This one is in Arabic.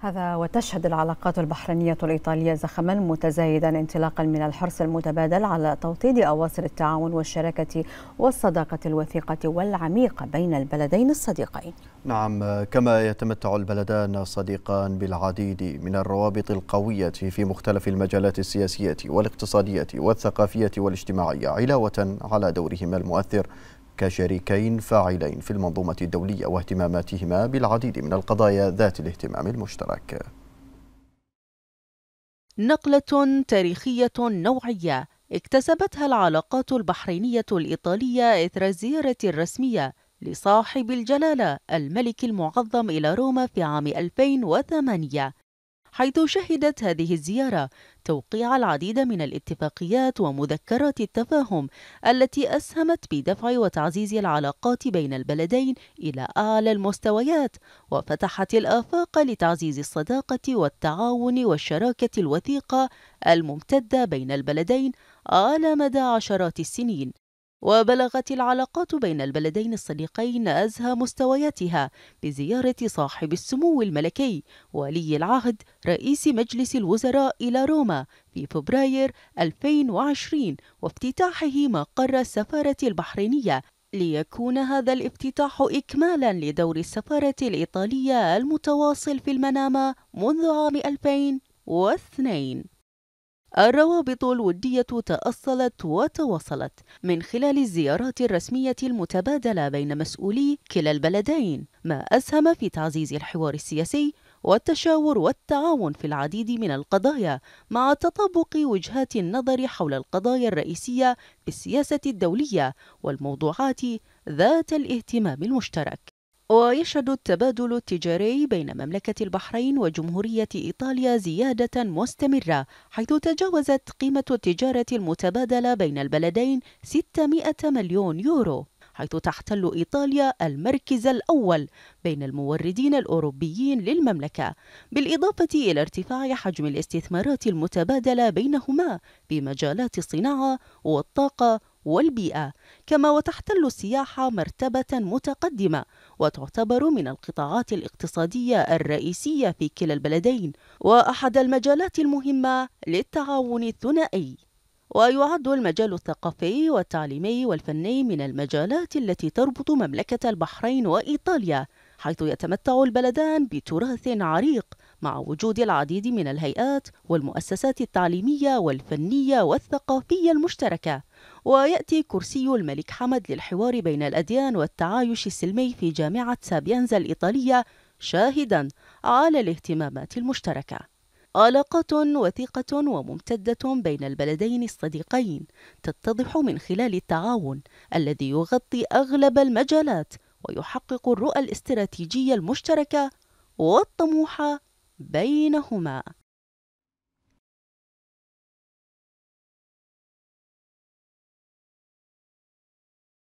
هذا وتشهد العلاقات البحرينية الإيطالية زخما متزايدا انطلاقا من الحرص المتبادل على توطيد أواصر التعاون والشراكة والصداقة الوثيقة والعميقة بين البلدين الصديقين نعم كما يتمتع البلدان الصديقان بالعديد من الروابط القوية في مختلف المجالات السياسية والاقتصادية والثقافية والاجتماعية علاوة على دورهما المؤثر كشريكين فاعلين في المنظومة الدولية واهتماماتهما بالعديد من القضايا ذات الاهتمام المشترك. نقلة تاريخية نوعية اكتسبتها العلاقات البحرينية الإيطالية إثر الزيارة الرسمية لصاحب الجلالة الملك المعظم إلى روما في عام 2008 حيث شهدت هذه الزيارة توقيع العديد من الاتفاقيات ومذكرات التفاهم التي أسهمت بدفع وتعزيز العلاقات بين البلدين إلى أعلى المستويات وفتحت الآفاق لتعزيز الصداقة والتعاون والشراكة الوثيقة الممتدة بين البلدين على مدى عشرات السنين وبلغت العلاقات بين البلدين الصديقين أزهى مستوياتها بزيارة صاحب السمو الملكي ولي العهد رئيس مجلس الوزراء إلى روما في فبراير 2020 وافتتاحه مقر السفارة البحرينية ليكون هذا الافتتاح إكمالا لدور السفارة الإيطالية المتواصل في المنامة منذ عام 2002 الروابط الودية تأصلت وتواصلت من خلال الزيارات الرسمية المتبادلة بين مسؤولي كلا البلدين ما أسهم في تعزيز الحوار السياسي والتشاور والتعاون في العديد من القضايا مع تطابق وجهات النظر حول القضايا الرئيسية في السياسة الدولية والموضوعات ذات الاهتمام المشترك ويشهد التبادل التجاري بين مملكة البحرين وجمهورية إيطاليا زيادة مستمرة حيث تجاوزت قيمة التجارة المتبادلة بين البلدين 600 مليون يورو حيث تحتل إيطاليا المركز الأول بين الموردين الأوروبيين للمملكة بالإضافة إلى ارتفاع حجم الاستثمارات المتبادلة بينهما في مجالات الصناعة والطاقة والبيئة كما وتحتل السياحة مرتبة متقدمة وتعتبر من القطاعات الاقتصادية الرئيسية في كلا البلدين وأحد المجالات المهمة للتعاون الثنائي ويعد المجال الثقافي والتعليمي والفني من المجالات التي تربط مملكة البحرين وإيطاليا حيث يتمتع البلدان بتراث عريق مع وجود العديد من الهيئات والمؤسسات التعليمية والفنية والثقافية المشتركة ويأتي كرسي الملك حمد للحوار بين الأديان والتعايش السلمي في جامعة سابينزا الإيطالية شاهدا على الاهتمامات المشتركة علاقات وثيقة وممتدة بين البلدين الصديقين تتضح من خلال التعاون الذي يغطي أغلب المجالات ويحقق الرؤى الاستراتيجية المشتركة والطموحه بينهما